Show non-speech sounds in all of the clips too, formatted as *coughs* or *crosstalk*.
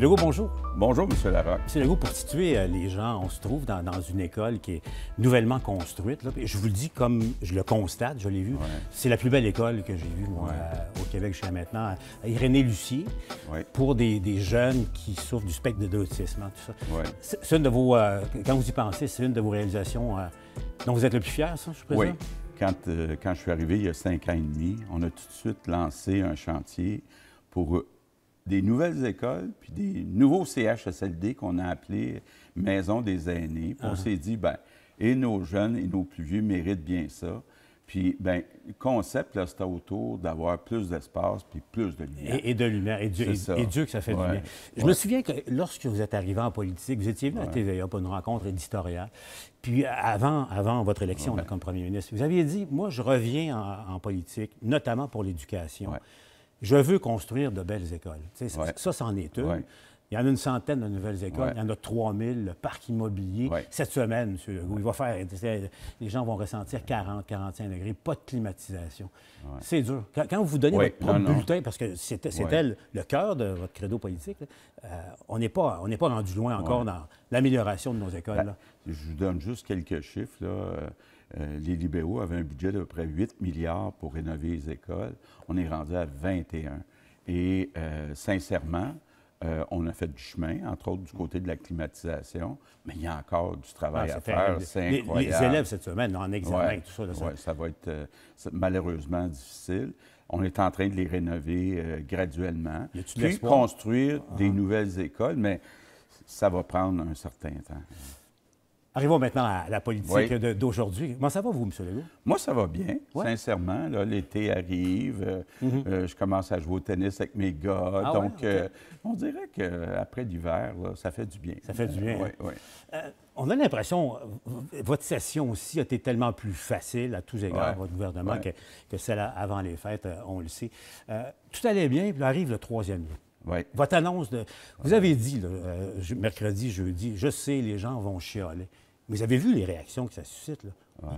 Legault, bonjour. Bonjour, Monsieur Larocque. C'est Legault, pour situer euh, les gens, on se trouve dans, une école qui est nouvellement construite. Je vous le dis comme je le constate, je l'ai vu. C'est la plus belle école que j'ai vue, moi, euh, au Québec jusqu'à maintenant. Irénée Lucier, pour des, jeunes qui souffrent du spectre de l'autisme, hein, C'est une de vos... Euh, quand vous y pensez, c'est une de vos réalisations dont vous êtes le plus fier, ça, je présume? Oui. Quand, quand je suis arrivé il y a cinq ans et demi, on a tout de suite lancé un chantier pour des nouvelles écoles, puis des nouveaux CHSLD qu'on a appelés Maison des aînés. On ah. s'est dit, ben et nos jeunes et nos plus vieux méritent bien ça. Puis, ben, le concept, là, c'est autour d'avoir plus d'espace puis plus de lumière. Et, de lumière. Et, Dieu que ça fait de du Je me souviens que lorsque vous êtes arrivé en politique, vous étiez venu à TVA pour une rencontre éditoriale. Puis, avant, avant votre élection comme premier ministre, vous aviez dit Moi, je reviens en, en politique, notamment pour l'éducation je veux construire de belles écoles. Ça, c'en est une. Il y en a une centaine de nouvelles écoles. Il y en a 3000, le parc immobilier. Cette semaine, M. il va faire. Les gens vont ressentir 40, 41 degrés, pas de climatisation. C'est dur. Quand, vous donnez votre propre bulletin, parce que c'était le cœur de votre credo politique, euh, on n'est pas, pas rendu loin encore dans l'amélioration de nos écoles. Ben, je vous donne juste quelques chiffres. Là. Euh, euh, les libéraux avaient un budget d'à peu près 8 milliards pour rénover les écoles. On est rendu à 21. Et euh, sincèrement, euh, on a fait du chemin, entre autres du côté de la climatisation, mais il y a encore du travail ah, à faire. Les, élèves cette semaine, en examen, tout ça. ça... va être malheureusement difficile. On est en train de les rénover graduellement, puis construire des ah. nouvelles écoles, mais ça va prendre un certain temps. Arrivons maintenant à la politique d'aujourd'hui. Comment ça va, vous, M. Legault? Moi, ça va bien, sincèrement. L'été arrive, euh, mhm. euh, je commence à jouer au tennis avec mes gars. Ah donc, euh, on dirait qu'après l'hiver, ça fait du bien. Ça fait du bien. Hein? on a l'impression, votre session aussi a été tellement plus facile à tous égards, votre gouvernement, que, celle avant les fêtes, on le sait. tout allait bien, puis arrive le troisième jour. Votre annonce de. Vous avez dit, euh, mercredi, jeudi, je sais, les gens vont chialer. Mais vous avez vu les réactions que ça suscite,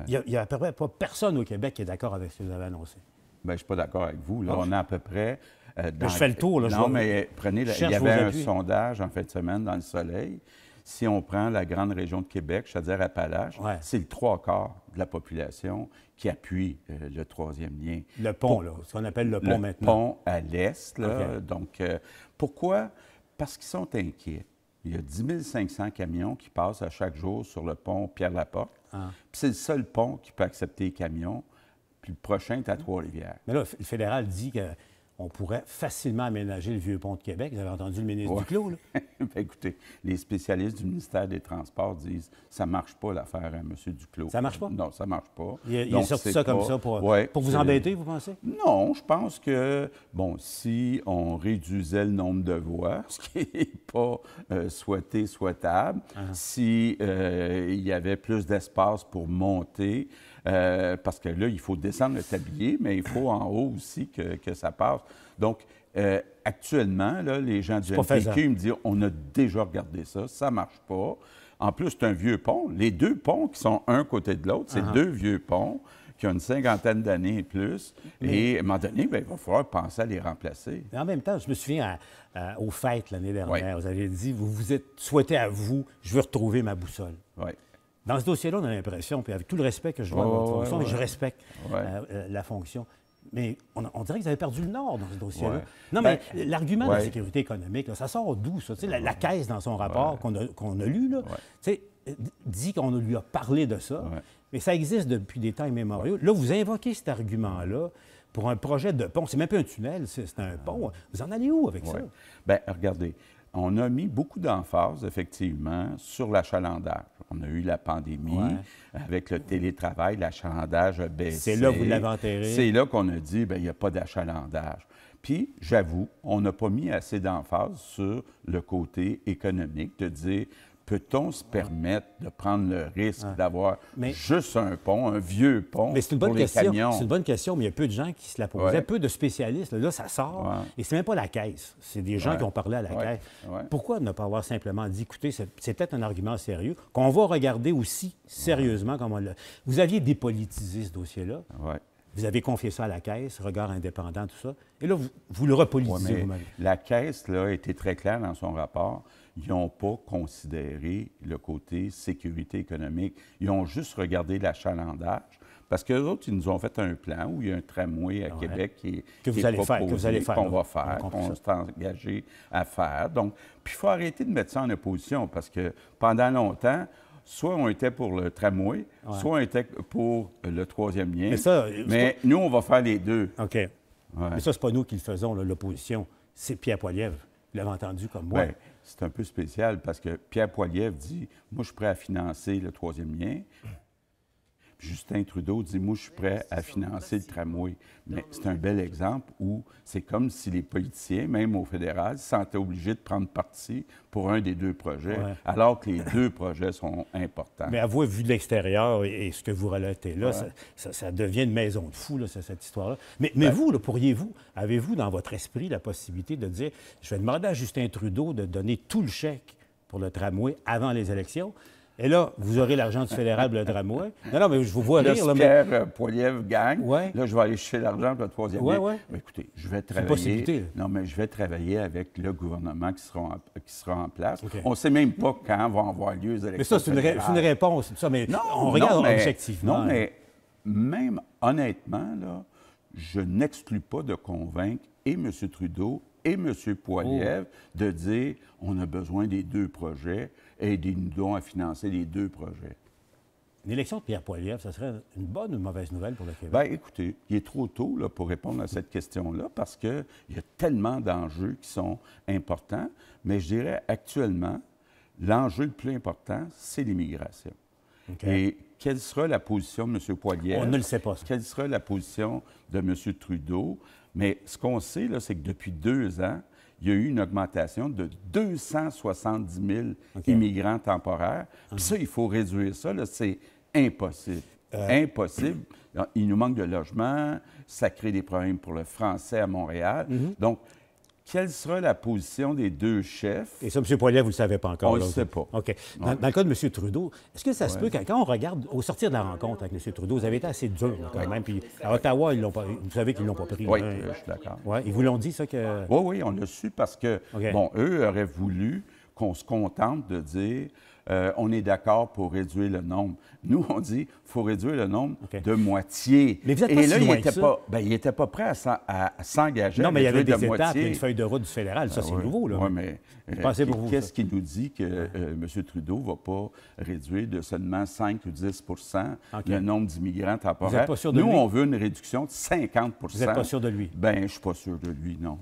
Il n'y a, à peu près pas personne au Québec qui est d'accord avec ce que vous avez annoncé. Bien, je ne suis pas d'accord avec vous. Ah, on est à peu près. Euh, ben, je fais le tour, là. Non, mais prenez. Il y avait un sondage en fin de semaine dans le Soleil si on prend la grande région de Québec, c'est-à-dire Appalaches, c'est le trois quarts de la population qui appuie euh, le troisième lien. Le pont, là, ce qu'on appelle le pont maintenant. Le pont à l'est, là. Donc, euh, pourquoi? Parce qu'ils sont inquiets. Il y a 10 500 camions qui passent à chaque jour sur le pont Pierre-Laporte. Ah. Puis c'est le seul pont qui peut accepter les camions. Puis le prochain est à hein? Trois-Rivières. Mais là, le fédéral dit que on pourrait facilement aménager le vieux pont de Québec. Vous avez entendu le ministre Duclos, là? *laughs* Ben, écoutez, les spécialistes du ministère des Transports disent ça marche pas l'affaire à hein, M. Duclos. Ça marche pas? Non, ça marche pas. Il, ça comme ça pour, vous euh, embêter, vous pensez? Non, je pense que, bon, si on réduisait le nombre de voies, *laughs* ce qui n'est pas euh, souhaité, souhaitable, s'il ah. si euh, il y avait plus d'espace pour monter, euh, parce que là, il faut descendre le tablier, mais il faut en haut aussi que, ça passe. Donc, euh, actuellement, les gens du me disent on a déjà regardé ça, ça ne marche pas. En plus, c'est un vieux pont. Les deux ponts qui sont un côté de l'autre, c'est deux vieux ponts qui ont une cinquantaine d'années et plus. Et à un moment donné, ben, il va falloir penser à les remplacer. en même temps, je me souviens aux fêtes l'année dernière, vous avez dit, vous vous êtes souhaité à vous, je veux retrouver ma boussole. Oui. Dans ce dossier-là, on a l'impression, puis avec tout le respect que je dois votre oh, fonction, je respecte euh, euh, la fonction, mais on, dirait qu'ils avaient perdu le nord dans ce dossier-là. Non, mais ben, l'argument de la sécurité économique, ça sort d'où, ça? La, caisse, dans son rapport qu'on a, lu, euh, dit qu'on lui a parlé de ça, mais ça existe depuis des temps immémoriaux. Là, vous invoquez cet argument-là pour un projet de pont. C'est même pas un tunnel, c'est un pont. Vous en allez où avec ça? Bien, regardez, on a mis beaucoup d'emphase, effectivement, sur l'achalandage. On a eu la pandémie, avec le télétravail, l'achalandage a baissé. C'est là vous l'avez enterré. C'est là qu'on a dit, bien, il n'y a pas d'achalandage. Puis, j'avoue, on n'a pas mis assez d'emphase sur le côté économique, de dire peut-on se permettre de prendre le risque ah. d'avoir juste un pont, un vieux pont mais une bonne question. C'est une bonne question, mais il y a peu de gens qui se la posaient, peu de spécialistes. Là, ça sort, et et c'est même pas la caisse. C'est des gens qui ont parlé à la caisse. Pourquoi ne pas avoir simplement dit, écoutez, c'est peut-être un argument sérieux, qu'on va regarder aussi sérieusement comment le... Vous aviez dépolitisé ce dossier-là. Vous avez confié ça à la caisse, regard indépendant, tout ça. Et là, vous, vous le repolitisez La caisse là, a été très claire dans son rapport ils n'ont pas considéré le côté sécurité économique. Ils ont juste regardé l'achalandage. Parce qu'eux autres, ils nous ont fait un plan où il y a un tramway à Québec qui est, que vous allez faire, vous allez qu'on va faire, qu'on s'est engagé à faire. Donc, puis il faut arrêter de mettre ça en opposition parce que pendant longtemps, soit on était pour le tramway, soit on était pour le troisième lien. Mais, nous, on va faire les deux. OK. Mais ça, c'est pas nous qui le faisons, l'opposition. C'est Pierre Poilievre. Vous l'avez entendu comme moi. Ben, c'est un peu spécial parce que Pierre Poilievre dit Moi, je suis prêt à financer le troisième lien. Justin Trudeau dit Moi, je suis prêt à financer le tramway. Mais c'est un bel exemple où c'est comme si les politiciens, même au fédéral, se sentaient obligés de prendre parti pour un des deux projets, alors que les deux projets sont importants. Mais à vous, vu de l'extérieur et ce que vous relatez là, ça, devient une maison de fou, cette histoire-là. Mais, ben vous, pourriez-vous, avez-vous dans votre esprit la possibilité de dire Je vais demander à Justin Trudeau de donner tout le chèque pour le tramway avant les élections? Et là, vous aurez l'argent du fédéral Bleu le Non, non, mais je vous vois rire. Là, Pierre euh, Poiliev gagne. Là, je vais aller chercher l'argent pour le troisième ouais, Oui, Mais écoutez, je vais travailler. Non, mais je vais travailler avec le gouvernement qui sera en, qui sera en place. On ne sait même pas quand vont avoir lieu les élections. Mais ça, c'est une, réponse. Ça, mais non, on regarde objectivement. Non, hein. mais même honnêtement, là, je n'exclus pas de convaincre et M. Trudeau et M. Poiliev oh. de dire on a besoin des deux projets aider nous à financer les deux projets. L'élection de Pierre Poilievre, ça serait une bonne ou une mauvaise nouvelle pour le Québec? Bien, écoutez, il est trop tôt là, pour répondre à cette question-là parce qu'il y a tellement d'enjeux qui sont importants. Mais je dirais actuellement, l'enjeu le plus important, c'est l'immigration. Et quelle sera la position de M. Poilievre? On ne le sait pas. Quelle sera la position de M. Trudeau? Mais ce qu'on sait, c'est que depuis deux ans, il y a eu une augmentation de 270 000 immigrants temporaires. Puis ah. ça, il faut réduire ça. C'est impossible. Euh. Impossible. Il nous manque de logements. Ça crée des problèmes pour le français à Montréal. Mm-hmm. Donc, quelle sera la position des deux chefs? Et ça, M. Poilier, vous ne le savez pas encore. On ne le sait pas. OK. Dans, le cas de M. Trudeau, est-ce que ça se peut, quand, quand on regarde, au sortir de la rencontre avec M. Trudeau, vous avez été assez dur quand même. Puis à Ottawa, ils pas, vous savez qu'ils ne l'ont pas pris. Oui, hein. je suis d'accord. Ils vous l'ont dit, ça? que... Oui, oui, on l'a su parce que, bon, eux auraient voulu qu'on se contente de dire euh, on est d'accord pour réduire le nombre. Nous, on dit qu'il faut réduire le nombre de moitié. Mais vous êtes pas Et là, il n'était pas, ben, il était pas prêt à, s'engager. Non, mais il y avait des étapes, une feuille de route du fédéral. Ça, ah c'est nouveau. Là. Oui, mais euh, qu'est-ce qui nous dit que euh, M. Trudeau ne va pas réduire de seulement 5 ou 10 le nombre d'immigrants temporaires? Vous pas sûr de nous, on veut une réduction de 50 Vous n'êtes pas sûr de lui? Bien, je ne suis pas sûr de lui, non.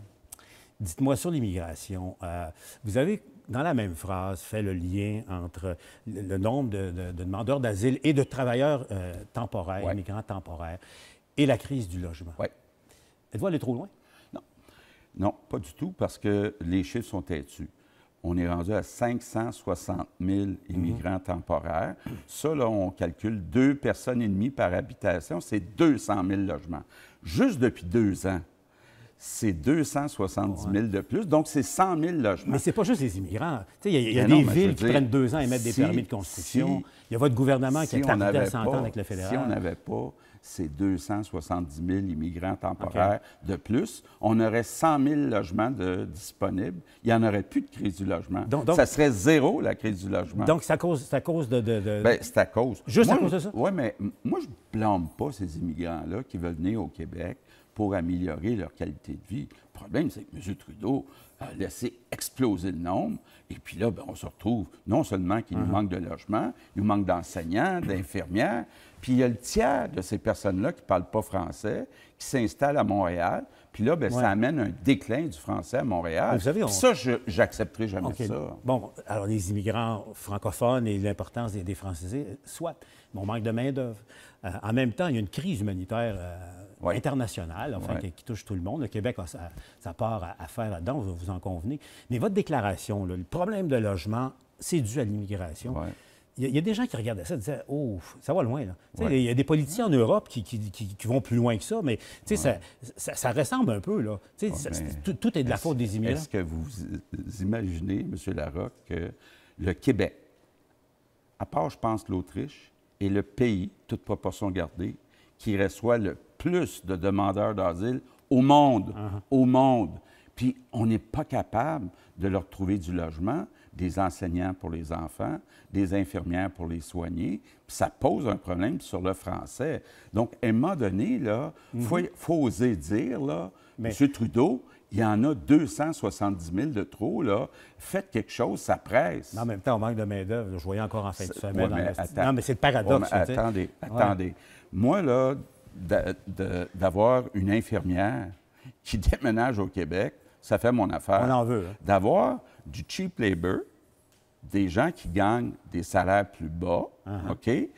Dites-moi sur l'immigration. vous avez dans la même phrase, fait le lien entre le nombre de, demandeurs d'asile et de travailleurs euh, temporaires, immigrants temporaires, et la crise du logement. Oui. Êtes-vous allé trop loin? Non. Non, pas du tout, parce que les chiffres sont têtus. On est rendu à 560 000 immigrants mmh. temporaires. Ça, là, on calcule deux personnes et demie par habitation, c'est 200 000 logements. Juste depuis deux ans, c'est 270 000 de plus. Donc, c'est 100 000 logements. Mais ce n'est pas juste les immigrants. Il y a, y a des villes qui prennent deux ans et mettent des permis de construction. Il y a votre gouvernement qui en train de s'entendre avec le fédéral. Si on n'avait pas ces 270 000 immigrants temporaires de plus, on aurait 100 000 logements disponibles. Il n'y en aurait plus de crise du logement. Donc, ça serait zéro, la crise du logement. Donc, c'est à cause, à cause de... Ben, c'est à cause. Juste à cause de ça? Oui, mais moi, je ne blâme pas ces immigrants-là qui veulent venir au Québec pour améliorer leur qualité de vie. Le problème, c'est que M. Trudeau a laissé exploser le nombre. Et puis là, ben, on se retrouve non seulement qu'il nous uh-huh. manque de logements, il nous manque d'enseignants, d'infirmières. Puis il y a le tiers de ces personnes-là qui ne parlent pas français, qui s'installent à Montréal. Puis là, ben, ça amène un déclin du français à Montréal. Vous savez, Ça, j'accepterai jamais ça. Bon, alors les immigrants francophones et l'importance des, des, francisés, soit. Mais on manque de main-d'œuvre. Euh, en même temps, il y a une crise humanitaire. Euh, international internationale, enfin, qui, touche tout le monde. Le Québec a sa, part à, faire là-dedans, vous, vous, en convenez. Mais votre déclaration, le problème de logement, c'est dû à l'immigration. Il y, a des gens qui regardaient ça et disaient Oh, ça va loin. Il y a des politiciens en Europe qui, vont plus loin que ça, mais ça, ressemble un peu. Là. tout, est de la faute des immigrants. Est-ce que vous imaginez, M. Larocque, que le Québec, à part, je pense, l'Autriche, est le pays, toute proportion gardée, qui reçoit le plus de demandeurs d'asile au monde, uh-huh. au monde. Puis on n'est pas capable de leur trouver du logement, des enseignants pour les enfants, des infirmières pour les soigner. Puis ça pose un problème sur le français. Donc, à un moment donné, il mm-hmm. faut, oser dire, là, M. Trudeau, il y en a 270 000 de trop, là. Faites quelque chose, ça presse. Non, en même temps, on manque de main-d'œuvre. Je voyais encore en fin de semaine. Non, mais c'est le paradoxe. attendez, attendez. Moi, là, d'avoir une infirmière qui *laughs* déménage au Québec, ça fait mon affaire. On en veut. Hein. D'avoir du cheap labor, des gens qui gagnent des salaires plus bas, uh-huh. OK,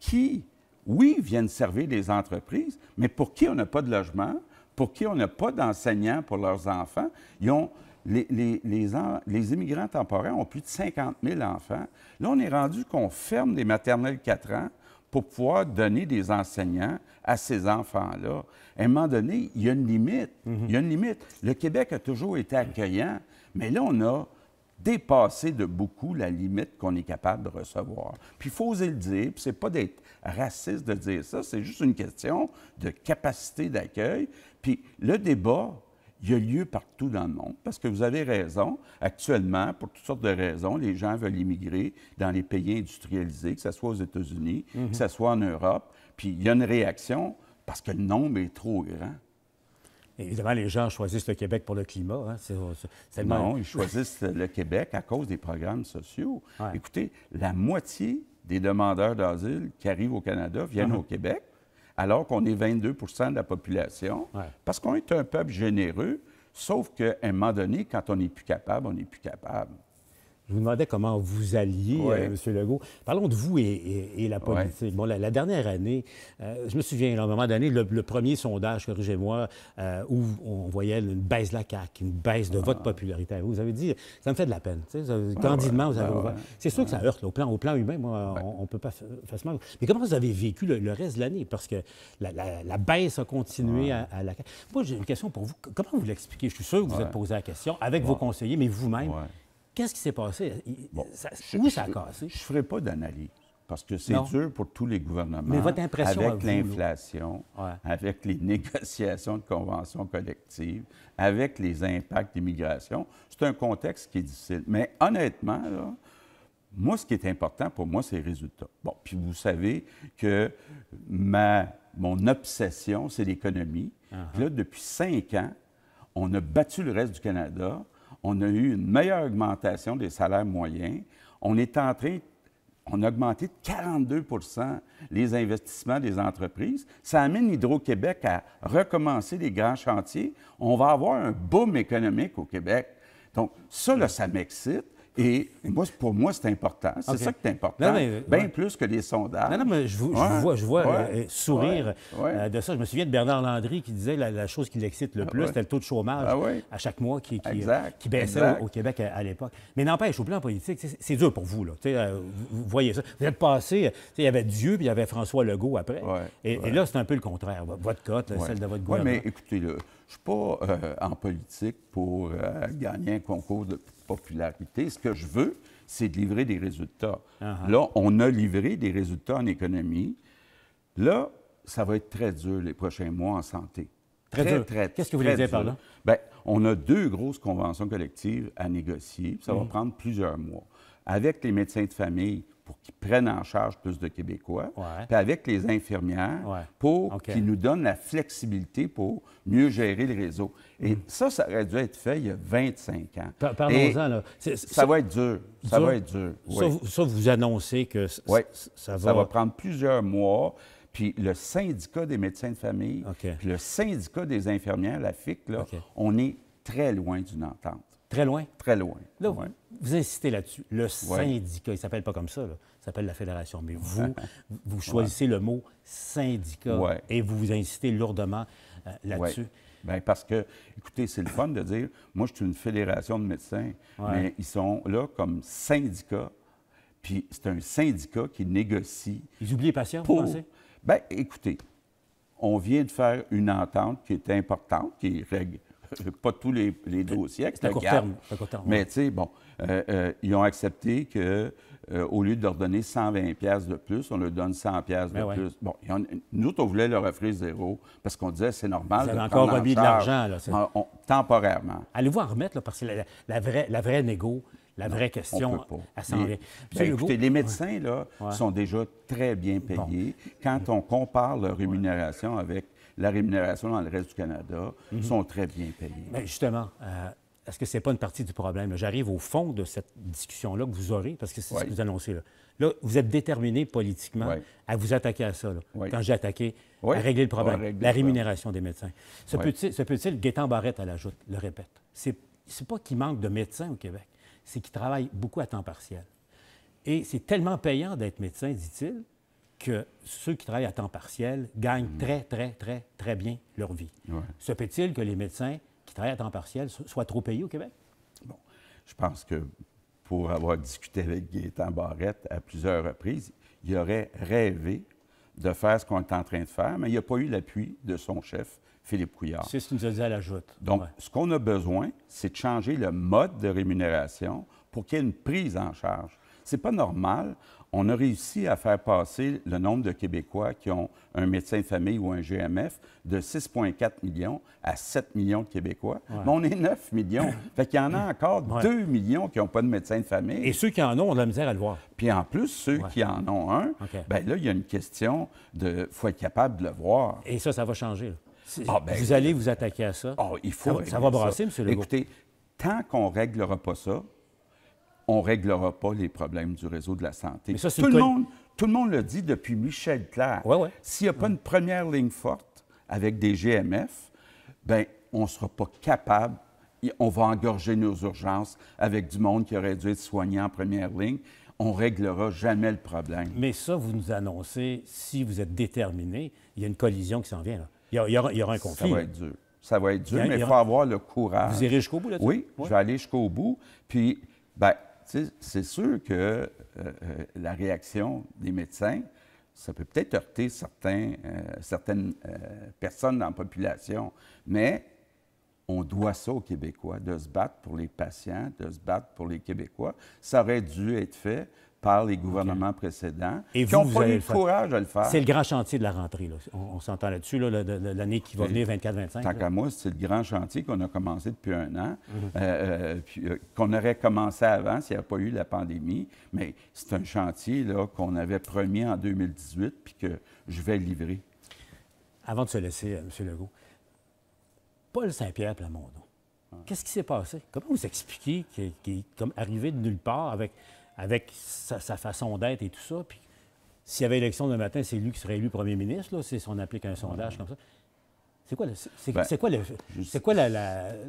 qui, oui, viennent servir les entreprises, mais pour qui on n'a pas de logement, pour qui on n'a pas d'enseignants pour leurs enfants. Ils ont, les, les, les, les, immigrants temporaires ont plus de 50 000 enfants. Là, on est rendu qu'on ferme des maternelles 4 ans pour pouvoir donner des enseignants à ces enfants-là. À un moment donné, il y a une limite. Mhm. Il y a une limite. Le Québec a toujours été accueillant, mais là, on a dépassé de beaucoup la limite qu'on est capable de recevoir. Puis il faut oser le dire, puis c'est pas d'être raciste de dire ça, c'est juste une question de capacité d'accueil. Puis le débat il y a lieu partout dans le monde, parce que vous avez raison, actuellement, pour toutes sortes de raisons, les gens veulent immigrer dans les pays industrialisés, que ce soit aux États-Unis, que ce soit en Europe, puis il y a une réaction parce que le nombre est trop grand. Évidemment, les gens choisissent le Québec pour le climat. Hein. Non, ils choisissent *laughs* le Québec à cause des programmes sociaux. Écoutez, la moitié des demandeurs d'asile qui arrivent au Canada viennent uh-huh. au Québec alors qu'on est 22 de la population, parce qu'on est un peuple généreux, sauf qu'à un moment donné, quand on n'est plus capable, on n'est plus capable. Je vous demandais comment vous alliez, euh, M. Legault. Parlons de vous et, la politique. Bon, la, dernière année, euh, je me souviens, à un moment donné, le, premier sondage, corrigez-moi, euh, où on voyait une baisse de la CAQ, une baisse de ah. votre popularité. Vous avez dit, ça me fait de la peine. candidement, vous avez ah ah C'est sûr que ça heurte. au, plan, humain, on ne peut pas facilement... Mais comment vous avez vécu le, reste de l'année? Parce que la, baisse a continué à, la CAQ. Moi, j'ai une question pour vous. Comment vous l'expliquez? Je suis sûr que vous vous êtes posé la question avec vos conseillers, mais vous-même. Qu'est-ce qui s'est passé? où ça a cassé? Je ne ferai pas d'analyse parce que c'est dur pour tous les gouvernements. Mais votre impression avec l'inflation, avec les *laughs* négociations de conventions collectives, avec les impacts d'immigration, c'est un contexte qui est difficile. Mais honnêtement, moi, ce qui est important pour moi, c'est les résultats. Bon, puis vous savez que ma, mon obsession, c'est l'économie. Uh-huh. Là, depuis cinq ans, on a battu le reste du Canada on a eu une meilleure augmentation des salaires moyens. On est train, on a augmenté de 42 les investissements des entreprises. Ça amène Hydro-Québec à recommencer les grands chantiers. On va avoir un boom économique au Québec. Donc, ça, là, ça m'excite. Et moi, pour moi, c'est important. C'est ça qui est important. Euh, Bien plus que les sondages. Non, mais je, vois, je vois euh, sourire euh, de ça. Je me souviens de Bernard Landry qui disait la, la chose qui l'excite le ah plus, c'était le taux de chômage ah à chaque mois qui, baissait au, Québec à, l'époque. Mais n'empêche, au plan politique, c'est dur pour vous. Là. Vous, voyez ça. Vous êtes passé, il y avait Dieu, puis il y avait François Legault après. Et, là, c'est un peu le contraire. Votre cote, celle de votre gouvernement. mais écoutez, le je suis pas euh, en politique pour euh, gagner un concours de popularité. Ce que je veux, c'est de livrer des résultats. Uh-huh. Là, on a livré des résultats en économie. Là, ça va être très dur les prochains mois en santé. Très, dur. Qu'est-ce que vous voulez dire par là? Bien, on a deux grosses conventions collectives à négocier. Ça va mm. prendre plusieurs mois. Avec les médecins de famille, pour qu'ils prennent en charge plus de Québécois, puis avec les infirmières pour qu'ils nous donnent la flexibilité pour mieux gérer le réseau. Et mm. ça, ça aurait dû être fait il y a 25 ans. Pardon là. ça, va être dur. Ça va être dur. vous annoncez que ça va... prendre plusieurs mois. Puis le syndicat des médecins de famille, puis le syndicat des infirmières, la FIC, on est très loin d'une entente. Très loin. Très loin. Là, vous insistez là-dessus. Le syndicat, il ne s'appelle pas comme ça, il s'appelle la fédération. Mais vous, *laughs* vous choisissez le mot syndicat et vous vous insistez lourdement euh, là-dessus. Bien, parce que, écoutez, c'est le fun de dire, moi, je suis une fédération de médecins, mais ils sont là comme syndicats, puis c'est un syndicat qui négocie. Ils oublient les patients, vous pensez? Bien, écoutez, on vient de faire une entente qui est importante, qui règle *laughs* pas tous les, les deux euh, siècles, court, terme, Mais tu sais, bon, euh, euh, ils ont accepté que au lieu de leur donner 120 pièces de plus, on leur donne 100 pièces de ben plus. Bon, nous, on voulait leur offrir zéro parce qu'on disait c'est normal. Vous avez encore remis de l'argent là, temporairement. Allez-vous en remettre là, parce que la, la vraie la vraie négo, la vraie question, à ben, écoutez, les médecins là sont déjà très bien payés quand on compare leur rémunération avec la rémunération dans le reste du Canada mhm. sont très bien payés. justement, euh, est-ce que ce n'est pas une partie du problème? J'arrive au fond de cette discussion-là que vous aurez, parce que c'est ce que vous annoncez là. Là, vous êtes déterminé politiquement à vous attaquer à ça, quand j'ai attaqué, à régler le problème, la rémunération des médecins. Ce peut-il, ce Barrette à l'ajoute, le répète, c'est, c'est pas qu'il manque de médecins au Québec, c'est qu'ils travaillent beaucoup à temps partiel. Et c'est tellement payant d'être médecin, dit-il, que ceux qui travaillent à temps partiel gagnent mhm. très, très, très, très bien leur vie. Se peut-il que les médecins qui travaillent à temps partiel soient trop payés au Québec? Bon, je pense que pour avoir discuté avec Gaétan Barrette à plusieurs reprises, il aurait rêvé de faire ce qu'on est en train de faire, mais il n'a pas eu l'appui de son chef, Philippe Couillard. C'est ce qu'il nous a dit à Donc, ce qu'on a besoin, c'est de changer le mode de rémunération pour qu'il y ait une prise en charge. C'est pas normal on a réussi à faire passer le nombre de Québécois qui ont un médecin de famille ou un GMF de 6,4 millions à 7 millions de Québécois. Mais on est 9 millions. *coughs* fait qu'il y en a encore 2 millions qui n'ont pas de médecin de famille. Et ceux qui en ont ont la misère à le voir. Puis en plus, ceux qui en ont un, bien là, il y a une question de faut être capable de le voir. Et ça, ça va changer. Ah, ah, ben, vous allez vous attaquer à ça. Ah, il faut ça, va brasser, M. Legault. Écoutez, tant qu'on ne réglera pas ça, on ne réglera pas les problèmes du réseau de la santé. tout, le monde, tout le dit depuis Michel Clair. S'il n'y a pas une première ligne forte avec des GMF, ben on ne sera pas capable, on va engorger nos urgences avec du monde qui aurait dû être soigné en première ligne. On ne réglera jamais le problème. Mais ça, vous nous annoncez, si vous êtes déterminé, il y a une collision qui s'en vient. Il, y aura, un conflit. Ça va être dur. Ça va être dur, mais il faut avoir le courage. Vous irez jusqu'au bout là-dessus? Oui, je vais aller jusqu'au bout. Puis, ben, c'est sûr que euh, euh, la réaction des médecins, ça peut peut-être heurter euh, certaines personnes dans la population, mais on doit ça aux Québécois, de se battre pour les patients, de se battre pour les Québécois. Ça aurait dû être fait par les gouvernements précédents Et qui n'ont pas eu le courage de le faire. C'est le grand chantier de la rentrée. On, s'entend là-dessus, l'année qui va venir, 24-25. Tant qu'à moi, c'est le grand chantier qu'on a commencé depuis un an, mhm. euh, euh, euh, qu'on aurait commencé avant s'il n'y avait pas eu la pandémie. Mais c'est un chantier qu'on avait promis en 2018 puis que je vais livrer. Avant de se laisser, M. Legault, Paul Saint-Pierre Plamondon, ah. qu'est-ce qui s'est passé? Comment vous expliquez qu'il est, comme arrivé de nulle part avec avec sa, façon d'être et tout ça. Puis s'il y avait élection demain matin, c'est lui qui serait élu premier ministre, là, si on applique un sondage comme ça. C'est quoi, ben, c'est, quoi, c'est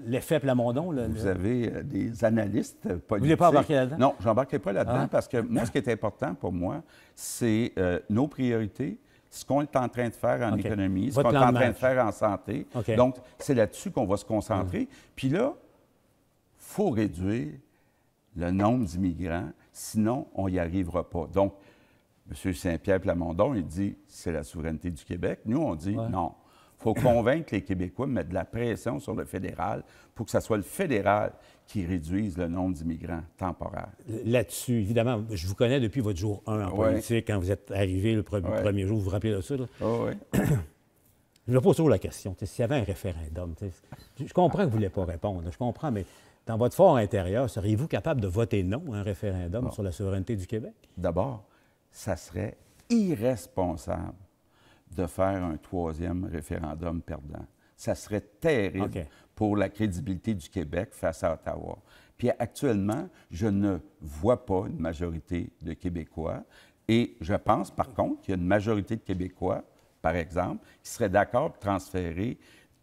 l'effet Plamondon? vous avez euh, des analystes politiques. Vous ne voulez pas embarquer là-dedans? Non, je n'embarquerai pas là-dedans ah. parce que moi, ce qui est important pour moi, c'est euh, nos priorités, ce qu'on est en train de faire en économie, ce qu'on est en train de faire en santé. Donc, c'est là-dessus qu'on va se concentrer. Hmm. Puis là, il faut réduire le nombre d'immigrants, sinon on n'y arrivera pas. Donc, M. Saint-Pierre Plamondon, il dit c'est la souveraineté du Québec. Nous, on dit non. Il faut convaincre les Québécois de mettre de la pression sur le fédéral pour que ce soit le fédéral qui réduise le nombre d'immigrants temporaires. Là-dessus, évidemment, je vous connais depuis votre jour 1 en politique, quand vous êtes arrivé le premier, jour, vous vous rappelez de ça? Là? je me pose toujours la question, s'il y avait un référendum, je comprends que vous ne voulez pas répondre, je comprends, mais dans votre fort intérieur, seriez-vous capable de voter non à un référendum sur la souveraineté du Québec? D'abord, ça serait irresponsable de faire un troisième référendum perdant. Ça serait terrible pour la crédibilité du Québec face à Ottawa. Puis actuellement, je ne vois pas une majorité de Québécois. Et je pense, par contre, qu'il y a une majorité de Québécois, par exemple, qui seraient d'accord pour transférer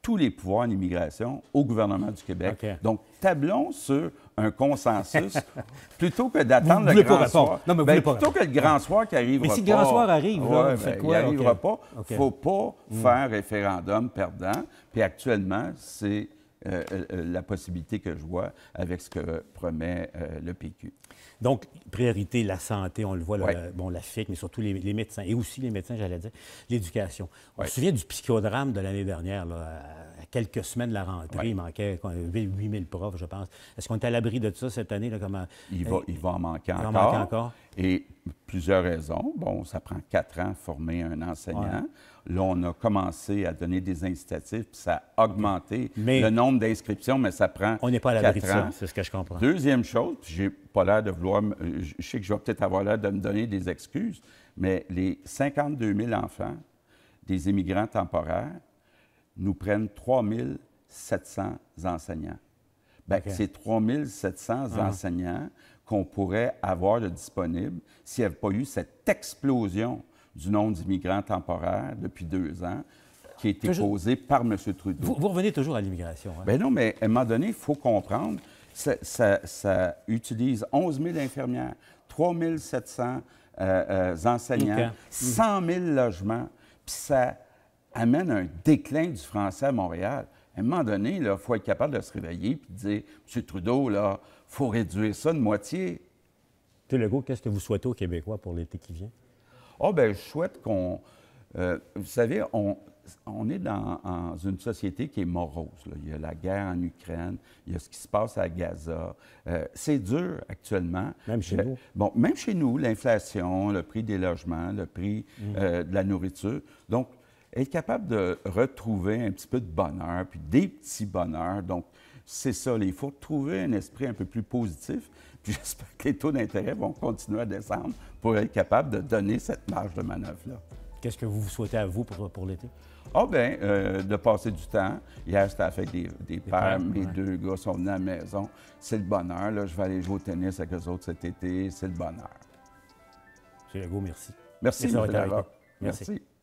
tous les pouvoirs en immigration au gouvernement du Québec. Donc, tablons sur un consensus *laughs* plutôt que d'attendre le grand soir. mais ben, plutôt que le grand soir qui arrive. Mais si le grand soir arrive, ben, quoi? il n'arrivera pas. Il ne faut pas hmm. faire référendum perdant. Puis actuellement, c'est euh, euh, euh, la possibilité que je vois avec ce que promet le PQ. Donc, priorité, la santé, on le voit, bon, la FIC, mais surtout les, médecins, et aussi les médecins, j'allais dire, l'éducation. On se souvient du psychodrame de l'année dernière, là, quelques semaines de la rentrée, il manquait 8 000 profs, je pense. Est-ce qu'on est à l'abri de ça cette année? Là, comment... il, euh, va, il va en manquer il encore. En manquer encore. Et plusieurs raisons. Bon, ça prend quatre ans former un enseignant. Là, on a commencé à donner des incitatifs, puis ça a augmenté le nombre d'inscriptions, mais ça prend On n'est pas à l'abri de ça, c'est ce que je comprends. Deuxième chose, j'ai pas l'air de vouloir... Je sais que je vais peut-être avoir l'air de me donner des excuses, mais les 52 000 enfants des immigrants temporaires nous prennent 3700 enseignants. Bien, C'est 3 ah. enseignants qu'on pourrait avoir de disponibles s'il n'y avait pas eu cette explosion du nombre d'immigrants temporaires depuis deux ans qui a été causée par M. Trudeau. Vous, revenez toujours à l'immigration. Hein? Bien non, mais à un moment donné, il faut comprendre, ça, utilise 11 000 infirmières, 3 700 euh, euh, enseignants, 100 000 logements, puis ça amène un déclin du français à Montréal. À un moment donné, il faut être capable de se réveiller et de dire M. Trudeau, là, faut réduire ça de moitié. M. Legault, qu'est-ce que vous souhaitez aux Québécois pour l'été qui vient? Ah, oh, bien, je souhaite qu'on. Euh, vous savez, on, est dans, une société qui est morose. Il y a la guerre en Ukraine, il y a ce qui se passe à Gaza. Euh, c'est dur actuellement. Même chez nous. Bon, même chez nous, l'inflation, le prix des logements, le prix mmh. euh, de la nourriture. Donc, être capable de retrouver un petit peu de bonheur, puis des petits bonheurs. Donc, c'est ça. Il faut trouver un esprit un peu plus positif. *laughs* Puis j'espère que les taux d'intérêt vont continuer à descendre pour être capable de donner cette marge de manœuvre-là. Qu'est-ce que vous souhaitez à vous pour, l'été? Ah oh, bien, euh, de passer du temps. Hier, c'était avec des, des pères. Mes deux gars sont venus à la maison. C'est le bonheur. Là. Je vais aller jouer au tennis avec eux autres cet été. C'est le bonheur. C'est Legault, merci. Merci, merci. Merci. merci.